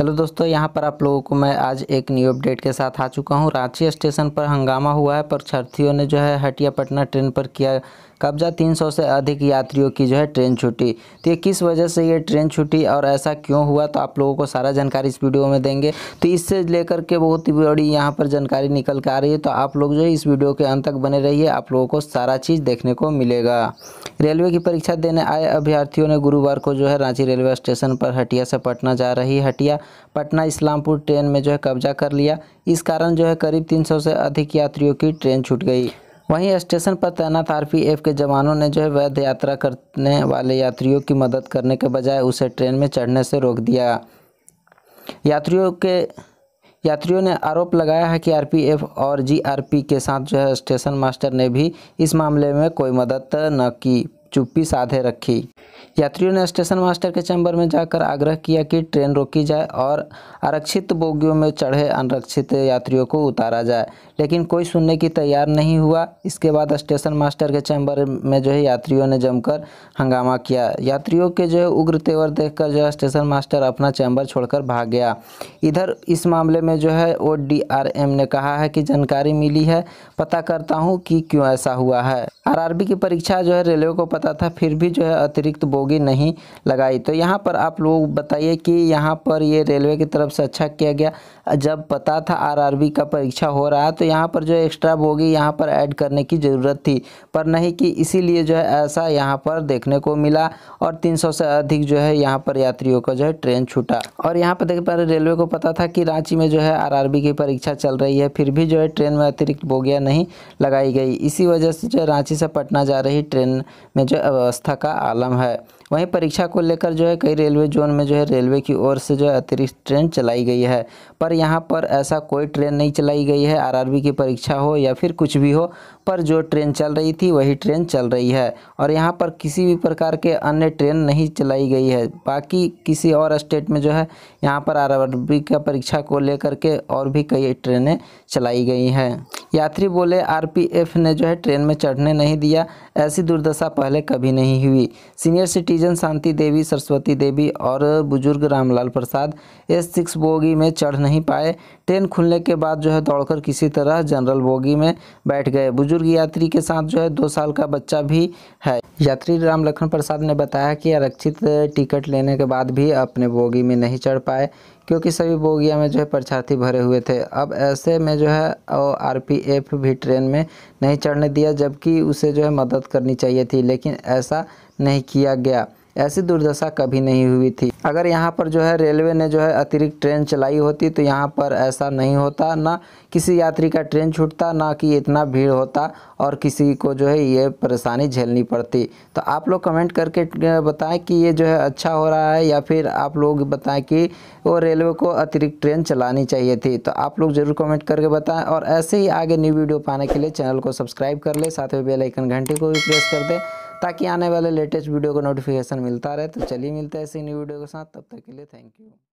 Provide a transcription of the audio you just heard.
hello दोस्तों यहां पर आप लोगों को मैं आज एक न्यू अपडेट के साथ आ चुका हूं रांची स्टेशन पर हंगामा हुआ है पर छर्थियों ने जो है हटिया पटना ट्रेन पर किया कब्जा 300 से अधिक यात्रियों की जो है ट्रेन छुट्टी तो ये किस वजह से ये ट्रेन छुट्टी और ऐसा क्यों हुआ तो आप लोगों को सारा जानकारी इस वीडियो में देंगे तो इससे लेकर के बहुत ही बड़ी यहाँ पर जानकारी निकल के आ रही है तो आप लोग जो है इस वीडियो के अंत तक बने रहिए आप लोगों को सारा चीज़ देखने को मिलेगा रेलवे की परीक्षा देने आए अभ्यर्थियों ने गुरुवार को जो है रांची रेलवे स्टेशन पर हटिया से पटना जा रही हटिया पटना इस्लामपुर ट्रेन में जो है कब्जा कर लिया इस कारण जो है करीब 300 से अधिक यात्रियों की ट्रेन छूट गई वहीं स्टेशन पर तैनात एफ के जवानों ने जो है वैध यात्रा करने वाले यात्रियों की मदद करने के बजाय उसे ट्रेन में चढ़ने से रोक दिया यात्रियों के यात्रियों ने आरोप लगाया है कि आरपीएफ और जीआरपी के साथ जो है स्टेशन मास्टर ने भी इस मामले में कोई मदद न की चुप्पी साधे रखी यात्रियों ने स्टेशन मास्टर के चैम्बर में जाकर आग्रह किया कि ट्रेन रोकी जाए और आरक्षित बोगियों में चढ़े अनरक्षित यात्रियों को उतारा जाए लेकिन कोई सुनने की तैयार नहीं हुआ इसके बाद स्टेशन मास्टर के चैम्बर में जो है यात्रियों ने जमकर हंगामा किया यात्रियों के जो है उग्र तेवर देख जो है स्टेशन मास्टर अपना चैम्बर छोड़कर भाग गया इधर इस मामले में जो है ओ ने कहा है कि जानकारी मिली है पता करता हूँ कि क्यों ऐसा हुआ है आर की परीक्षा जो है रेलवे को पता था फिर भी जो है अतिरिक्त बोगी नहीं लगाई तो यहाँ पर आप लोग बताइए कि यहाँ पर ये रेलवे की तरफ से अच्छा किया गया जब पता था आरआरबी का परीक्षा हो रहा है तो यहाँ पर जो एक्स्ट्रा बोगी यहाँ पर ऐड करने की ज़रूरत थी पर नहीं कि इसीलिए जो है ऐसा यहाँ पर देखने को मिला और 300 से अधिक जो है यहाँ पर यात्रियों का जो है ट्रेन छूटा और यहाँ पर देख पा रहे रेलवे को पता था कि रांची में जो है आर की परीक्षा चल रही है फिर भी जो है ट्रेन में अतिरिक्त बोगियाँ नहीं लगाई गई इसी वजह से जो है रांची से पटना जा रही ट्रेन में जो अव्यवस्था का आलम है वहीं परीक्षा को लेकर जो है कई रेलवे जोन में जो है रेलवे की ओर से जो है अतिरिक्त ट्रेन चलाई गई है पर यहाँ पर ऐसा कोई ट्रेन नहीं चलाई गई है आर की परीक्षा हो या फिर कुछ भी हो पर जो ट्रेन चल रही थी वही ट्रेन चल रही है और यहाँ पर किसी भी प्रकार के अन्य ट्रेन नहीं चलाई गई है बाकी किसी और स्टेट में जो है यहाँ पर आर का परीक्षा को लेकर के और भी कई ट्रेनें चलाई गई हैं यात्री बोले आरपीएफ ने जो है ट्रेन में चढ़ने नहीं दिया ऐसी दुर्दशा पहले कभी नहीं हुई सीनियर सिटीजन शांति देवी सरस्वती देवी और बुजुर्ग Ramlal Prasad S six bogie में चढ़ नहीं पाए ट्रेन खुलने के बाद जो है दौड़कर किसी तरह जनरल बोगी में बैठ गए बुजुर्ग यात्री के साथ जो है दो साल का बच्चा भी है यात्री राम लखन प्रसाद ने बताया कि आरक्षित टिकट लेने के बाद भी अपने बोगी में नहीं चढ़ पाए क्योंकि सभी बोगिया में जो है परीक्षार्थी भरे हुए थे अब ऐसे में जो है आर पी एफ भी ट्रेन में नहीं चढ़ने दिया जबकि उसे जो है मदद करनी चाहिए थी लेकिन ऐसा नहीं किया गया ऐसी दुर्दशा कभी नहीं हुई थी अगर यहाँ पर जो है रेलवे ने जो है अतिरिक्त ट्रेन चलाई होती तो यहाँ पर ऐसा नहीं होता ना किसी यात्री का ट्रेन छूटता ना कि इतना भीड़ होता और किसी को जो है ये परेशानी झेलनी पड़ती तो आप लोग कमेंट करके बताएं कि ये जो है अच्छा हो रहा है या फिर आप लोग बताएं कि वो रेलवे को अतिरिक्त ट्रेन चलानी चाहिए थी तो आप लोग ज़रूर कमेंट करके बताएं और ऐसे ही आगे न्यू वीडियो पाने के लिए चैनल को सब्सक्राइब कर ले साथ में बेलाइकन घंटे को भी प्रेस कर दें ताकि आने वाले लेटेस्ट वीडियो का नोटिफिकेशन मिलता रहे तो चलिए मिलते हैं ऐसी न्यू वीडियो के साथ तब तक के लिए थैंक यू